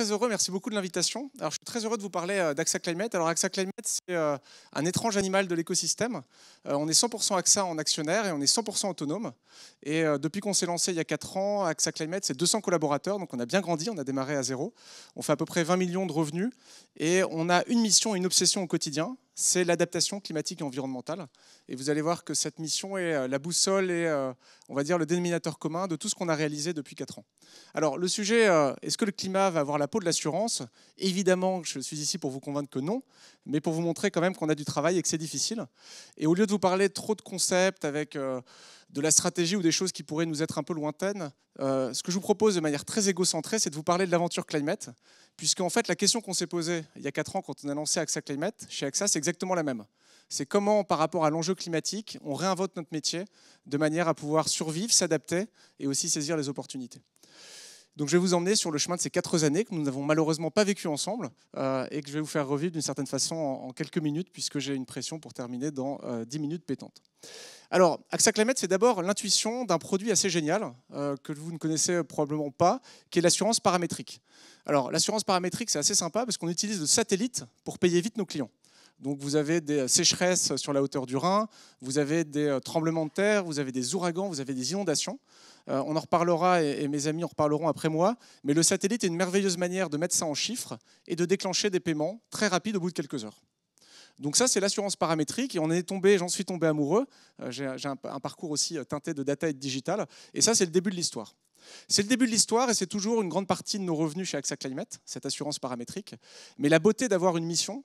très heureux, merci beaucoup de l'invitation. Alors, je suis très heureux de vous parler euh, d'AXA Climate. Alors, AXA Climate, c'est euh, un étrange animal de l'écosystème. Euh, on est 100% AXA en actionnaire et on est 100% autonome. Et depuis qu'on s'est lancé il y a 4 ans, AXA Climate, c'est 200 collaborateurs, donc on a bien grandi, on a démarré à zéro. On fait à peu près 20 millions de revenus et on a une mission, une obsession au quotidien c'est l'adaptation climatique et environnementale. Et vous allez voir que cette mission est euh, la boussole et, euh, on va dire, le dénominateur commun de tout ce qu'on a réalisé depuis 4 ans. Alors, le sujet, euh, est-ce que le climat va avoir la peau de l'assurance Évidemment, je suis ici pour vous convaincre que non, mais pour vous montrer quand même qu'on a du travail et que c'est difficile. Et au lieu de vous parler trop de concepts avec de la stratégie ou des choses qui pourraient nous être un peu lointaines, euh, ce que je vous propose de manière très égocentrée, c'est de vous parler de l'aventure climate, puisque en fait la question qu'on s'est posée il y a 4 ans quand on a lancé AXA Climate chez AXA, c'est exactement la même. C'est comment, par rapport à l'enjeu climatique, on réinvente notre métier de manière à pouvoir survivre, s'adapter et aussi saisir les opportunités. Donc je vais vous emmener sur le chemin de ces quatre années que nous n'avons malheureusement pas vécues ensemble euh, et que je vais vous faire revivre d'une certaine façon en, quelques minutes puisque j'ai une pression pour terminer dans euh, dix 10 minutes pétantes. Alors, AXA c'est d'abord l'intuition d'un produit assez génial euh, que vous ne connaissez probablement pas, qui est l'assurance paramétrique. Alors, l'assurance paramétrique, c'est assez sympa parce qu'on utilise le satellite pour payer vite nos clients. Donc vous avez des euh, sécheresses sur la hauteur du Rhin, vous avez des euh, tremblements de terre, vous avez des ouragans, vous avez des inondations. Euh, on en reparlera et, mes amis en reparleront après moi. Mais le satellite est une merveilleuse manière de mettre ça en chiffres et de déclencher des paiements très rapides au bout de quelques heures. Donc ça, c'est l'assurance paramétrique et on est tombé, j'en suis tombé amoureux. J'ai un, un parcours aussi teinté de data et de digital. Et ça, c'est le début de l'histoire. C'est le début de l'histoire et c'est toujours une grande partie de nos revenus chez AXA Climate, cette assurance paramétrique. Mais la beauté d'avoir une mission,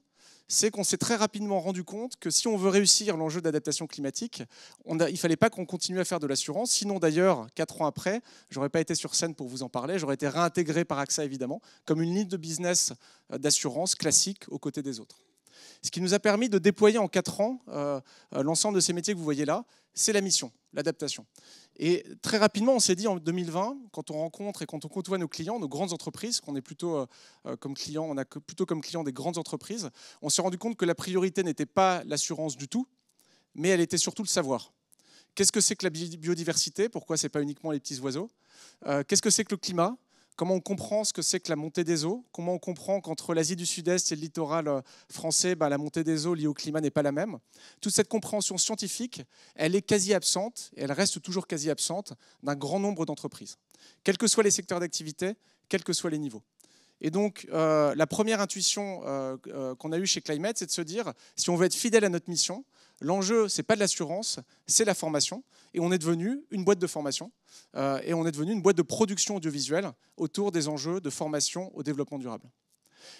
c'est qu'on s'est très rapidement rendu compte que si on veut réussir l'enjeu d'adaptation climatique, il ne fallait pas qu'on continue à faire de l'assurance. Sinon, d'ailleurs, quatre ans après, n'aurais pas été sur scène pour vous en parler. J'aurais été réintégré par AXA, évidemment, comme une ligne de business euh, d'assurance classique aux côtés des autres. Ce qui nous a permis de déployer en quatre ans euh, euh, l'ensemble de ces métiers que vous voyez là, c'est la mission l'adaptation. Et très rapidement, on s'est dit en 2020, quand on rencontre et quand on côtoie nos clients, nos grandes entreprises, qu'on est plutôt euh, euh, comme client, on a plutôt comme client des grandes entreprises, on s'est rendu compte que la priorité n'était pas l'assurance du tout, mais elle était surtout le savoir. Qu'est-ce que c'est que la biodiversité Pourquoi ce n'est pas uniquement les petits oiseaux euh, Qu'est-ce que c'est que le climat comment on comprend ce que c'est que la montée des eaux, comment on comprend qu'entre l'Asie du Sud-Est et le littoral euh, français, bah, la montée des eaux liée au climat n'est pas la même. Toute cette compréhension scientifique, elle est quasi absente, et elle reste toujours quasi absente, d'un grand nombre d'entreprises, quels que soient les secteurs d'activité, quels que soient les niveaux. Et donc, euh, la première intuition euh, euh, qu'on a eue chez Climate, c'est de se dire, si on veut être fidèle à notre mission, l'enjeu, ce n'est pas de l'assurance, c'est la formation. Et on est devenu une boîte de formation, et on est devenu une boîte de production audiovisuelle autour des enjeux de formation au développement durable.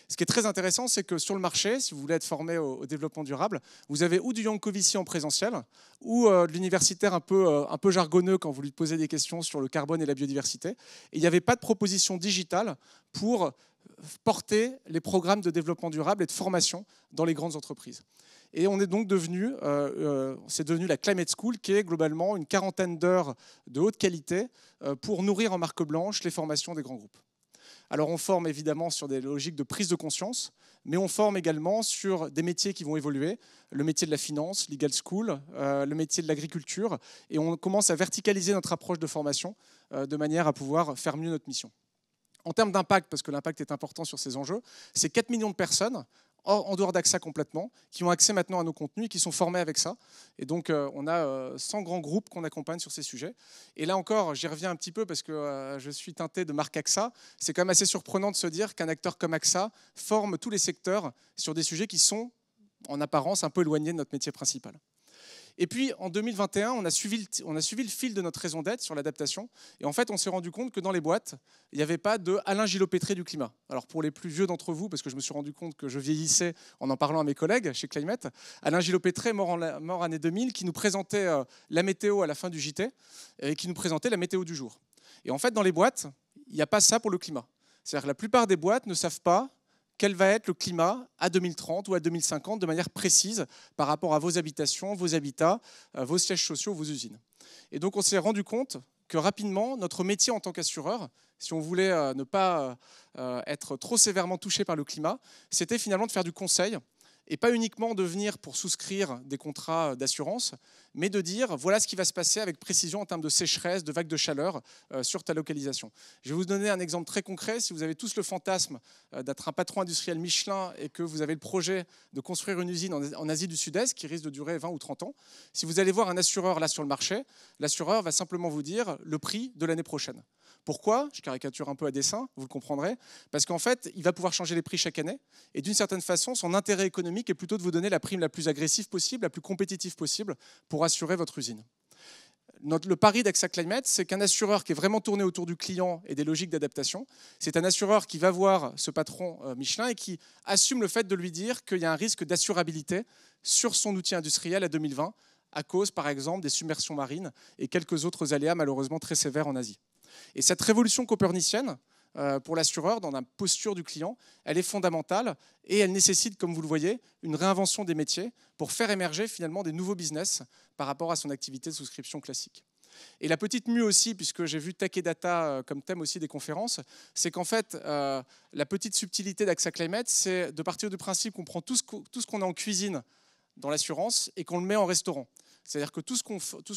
Ce qui est très intéressant, c'est que sur le marché, si vous voulez être formé au, développement durable, vous avez ou du Yankovici en présentiel, ou euh, de l'universitaire un peu, euh, un peu jargonneux quand vous lui posez des questions sur le carbone et la biodiversité. il n'y avait pas de proposition digitale pour euh, porter les programmes de développement durable et de formation dans les grandes entreprises. Et on est donc devenu, c'est devenu la Climate School, qui est globalement une quarantaine d'heures de haute qualité pour nourrir en marque blanche les formations des grands groupes. Alors on forme évidemment sur des logiques de prise de conscience, mais on forme également sur des métiers qui vont évoluer, le métier de la finance, legal school, euh, le métier de l'agriculture, et on commence à verticaliser notre approche de formation euh, de manière à pouvoir faire mieux notre mission. En termes d'impact, parce que l'impact est important sur ces enjeux, c'est 4 millions de personnes en dehors d'AXA complètement, qui ont accès maintenant à nos contenus qui sont formés avec ça. Et donc, euh, on a 100 euh, grands groupes qu'on accompagne sur ces sujets. Et là encore, j'y reviens un petit peu parce que euh, je suis teinté de marque AXA. C'est quand même assez surprenant de se dire qu'un acteur comme AXA forme tous les secteurs sur des sujets qui sont, en apparence, un peu éloignés de notre métier principal. Et puis en 2021, on a suivi le, on a suivi le fil de notre raison d'être sur l'adaptation. Et en fait, on s'est rendu compte que dans les boîtes, il n'y avait pas de Alain Gilopétré du climat. Alors pour les plus vieux d'entre vous, parce que je me suis rendu compte que je vieillissais en en parlant à mes collègues chez Climate, Alain Gilopétré, mort, en la, mort année 2000, qui nous présentait euh, la météo à la fin du JT et qui nous présentait la météo du jour. Et en fait, dans les boîtes, il n'y a pas ça pour le climat. C'est-à-dire que la plupart des boîtes ne savent pas quel va être le climat à 2030 ou à 2050 de manière précise par rapport à vos habitations, vos habitats, euh, vos sièges sociaux, vos usines. Et donc on s'est rendu compte que rapidement, notre métier en tant qu'assureur, si on voulait euh, ne pas euh, être trop sévèrement touché par le climat, c'était finalement de faire du conseil et pas uniquement de venir pour souscrire des contrats d'assurance, mais de dire voilà ce qui va se passer avec précision en termes de sécheresse, de vagues de chaleur euh, sur ta localisation. Je vais vous donner un exemple très concret. Si vous avez tous le fantasme euh, d'être un patron industriel Michelin et que vous avez le projet de construire une usine en Asie du Sud-Est qui risque de durer 20 ou 30 ans, si vous allez voir un assureur là sur le marché, l'assureur va simplement vous dire le prix de l'année prochaine. Pourquoi Je caricature un peu à dessin, vous le comprendrez. Parce qu'en fait, il va pouvoir changer les prix chaque année. Et d'une certaine façon, son intérêt économique est plutôt de vous donner la prime la plus agressive possible, la plus compétitive possible pour assurer votre usine. le pari d'AXA Climate, c'est qu'un assureur qui est vraiment tourné autour du client et des logiques d'adaptation, c'est un assureur qui va voir ce patron euh, Michelin et qui assume le fait de lui dire qu'il y a un risque d'assurabilité sur son outil industriel à 2020 à cause, par exemple, des submersions marines et quelques autres aléas malheureusement très sévères en Asie. Et cette révolution copernicienne, euh, pour l'assureur dans la posture du client, elle est fondamentale et elle nécessite, comme vous le voyez, une réinvention des métiers pour faire émerger finalement des nouveaux business par rapport à son activité de souscription classique. Et la petite mue aussi, puisque j'ai vu tech data euh, comme thème aussi des conférences, c'est qu'en fait, euh, la petite subtilité d'AXA Climate, c'est de partir du principe qu'on prend tout ce qu'on a en cuisine dans l'assurance et qu'on le met en restaurant. C'est-à-dire que tout ce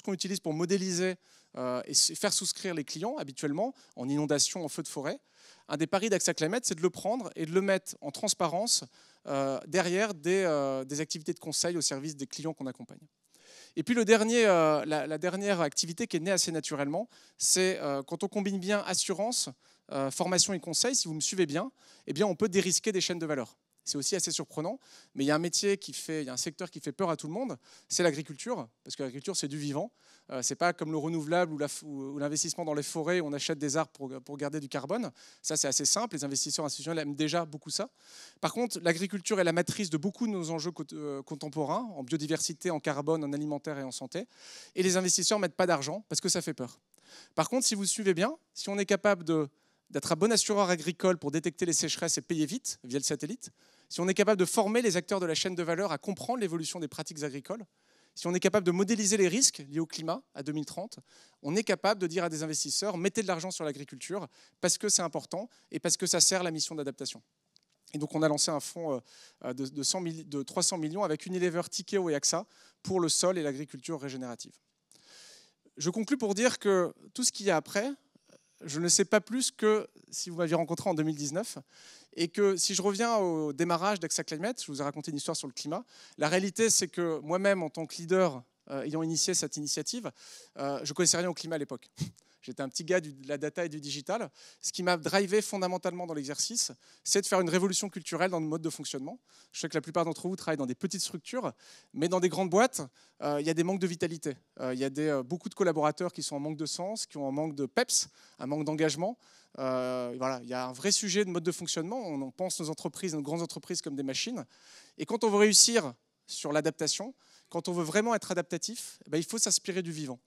qu'on utilise pour modéliser euh, et faire souscrire les clients habituellement, en inondation, en feu de forêt, un des paris d'AXA Climate, c'est de le prendre et de le mettre en transparence euh, derrière euh, des, activités de conseil au service des clients qu'on accompagne. Et puis le dernier, la, dernière activité qui est née assez naturellement, c'est quand on combine bien assurance, formation et conseil, si vous me suivez bien, eh bien on peut dérisquer des chaînes de valeur c'est aussi assez surprenant. Mais il y a un métier qui fait, il y a un secteur qui fait peur à tout le monde, c'est l'agriculture, parce que l'agriculture, c'est du vivant. Ce euh, c'est pas comme le renouvelable ou l'investissement dans les forêts, où on achète des arbres pour, garder du carbone. Ça, c'est assez simple. Les investisseurs institutionnels aiment déjà beaucoup ça. Par contre, l'agriculture est la matrice de beaucoup de nos enjeux euh, contemporains, en biodiversité, en carbone, en alimentaire et en santé. Et les investisseurs ne mettent pas d'argent parce que ça fait peur. Par contre, si vous suivez bien, si on est capable d'être un bon assureur agricole pour détecter les sécheresses et payer vite via le satellite, si on est capable de former les acteurs de la chaîne de valeur à comprendre l'évolution des pratiques agricoles, si on est capable de modéliser les risques liés au climat à 2030, on est capable de dire à des investisseurs, mettez de l'argent sur l'agriculture parce que c'est important et parce que ça sert la mission d'adaptation. Et donc on a lancé un fonds euh, euh, de, 300 millions avec Unilever, Tikeo et AXA pour le sol et l'agriculture régénérative. Je conclue pour dire que tout ce qu'il y a après, je ne sais pas plus que si vous m'aviez rencontré en 2019. Et que si je reviens au démarrage d'Axa Climate, je vous ai raconté une histoire sur le climat. La réalité, c'est que moi-même, en tant que leader euh, ayant initié cette initiative, euh, je ne connaissais rien au climat à l'époque. J'étais un petit gars de la data et du digital. Ce qui m'a drivé fondamentalement dans l'exercice, c'est de faire une révolution culturelle dans le mode de fonctionnement. Je sais que la plupart d'entre vous travaillent dans des petites structures, mais dans des grandes boîtes, euh, il y a des manques de vitalité. Euh, il y a des, euh, beaucoup de collaborateurs qui sont en manque de sens, qui ont un manque de peps, un manque d'engagement. voilà, il y a un vrai sujet de mode de fonctionnement. On en pense nos entreprises, nos grandes entreprises comme des machines. Et quand on veut réussir sur l'adaptation, quand on veut vraiment être adaptatif, eh ben, il faut s'inspirer du vivant.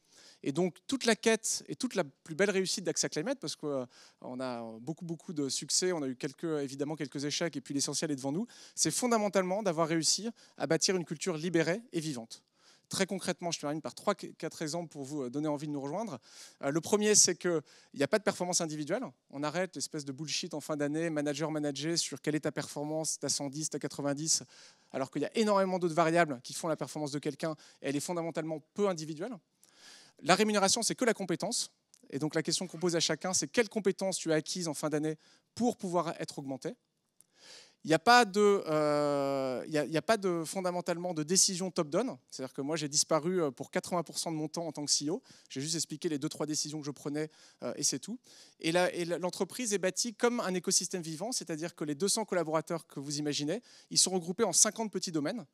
Et donc toute la quête et toute la plus belle réussite d'Axa Climate, parce qu'on euh, a beaucoup beaucoup de succès, on a eu quelques, évidemment quelques échecs, et puis l'essentiel est devant nous, c'est fondamentalement d'avoir réussi à bâtir une culture libérée et vivante très concrètement, je termine par trois, quatre exemples pour vous euh, donner envie de nous rejoindre. Euh, le premier, c'est qu'il n'y a pas de performance individuelle. On arrête l'espèce de bullshit en fin d'année, manager-manager, sur quelle est ta performance, ta 110, ta 90, alors qu'il y a énormément d'autres variables qui font la performance de quelqu'un et elle est fondamentalement peu individuelle. La rémunération, c'est que la compétence. Et donc la question qu'on pose à chacun, c'est quelles compétences tu as acquises en fin d'année pour pouvoir être augmenté. Il n'y euh, a, pas de, fondamentalement de décision top-down. C'est-à-dire que moi, j'ai disparu euh, pour 80% de mon temps en tant que CEO. J'ai juste expliqué les deux, trois décisions que je prenais euh, et c'est tout. Et l'entreprise est bâtie comme un écosystème vivant, c'est-à-dire que les 200 collaborateurs que vous imaginez, ils sont regroupés en 50 petits domaines.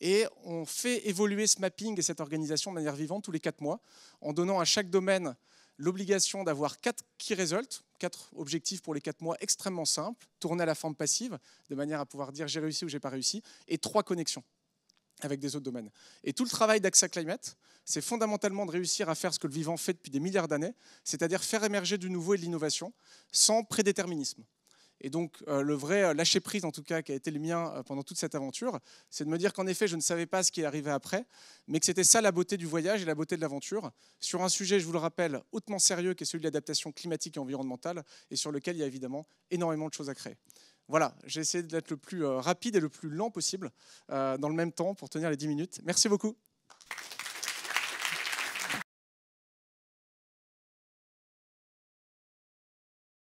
Et on fait évoluer ce mapping et cette organisation de manière vivante tous les 4 mois en donnant à chaque domaine l'obligation d'avoir quatre key results quatre objectifs pour les quatre mois extrêmement simples, tourner à la forme passive, de manière à pouvoir dire j'ai réussi ou j'ai pas réussi, et trois connexions avec des autres domaines. Et tout le travail d'AXA Climate, c'est fondamentalement de réussir à faire ce que le vivant fait depuis des milliards d'années, c'est-à-dire faire émerger du nouveau et de l'innovation sans prédéterminisme. Et donc, euh, le vrai euh, lâcher-prise, en tout cas, qui a été le mien euh, pendant toute cette aventure, c'est de me dire qu'en effet, je ne savais pas ce qui arrivait après, mais que c'était ça la beauté du voyage et la beauté de l'aventure, sur un sujet, je vous le rappelle, hautement sérieux, qui est celui de l'adaptation climatique et environnementale, et sur lequel il y a évidemment énormément de choses à créer. Voilà, j'ai essayé d'être le plus rapide et le plus lent possible, dans le même temps, pour tenir les 10 minutes. Merci beaucoup.